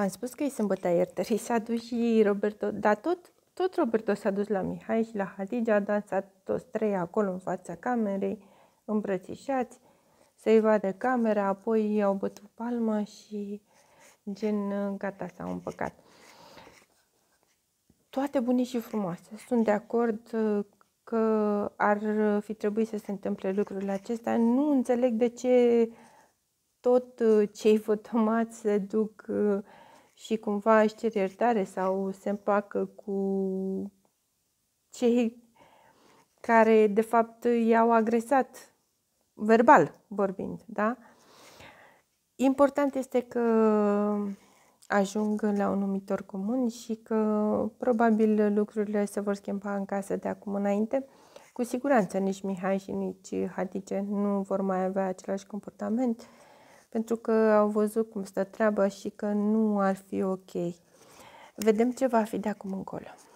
Am spus că e sâmbătă iertării, s-a dus și Roberto, dar tot, tot Roberto s-a dus la Mihai și la Hadige, a dansat toți trei acolo în fața camerei, îmbrățișați, să-i vadă camera, apoi i-au bătut palma și gen gata s-au împăcat. Toate bune și frumoase. Sunt de acord uh, că ar fi trebuit să se întâmple lucrurile acestea. Nu înțeleg de ce tot uh, cei vătămați se duc uh, și cumva își cer iertare sau se împacă cu cei care de fapt i-au agresat verbal vorbind, da? Important este că ajung la un numitor comun și că probabil lucrurile se vor schimba în casă de acum înainte. Cu siguranță nici Mihai și nici Hatice nu vor mai avea același comportament pentru că au văzut cum stă treaba și că nu ar fi ok. Vedem ce va fi de acum încolo.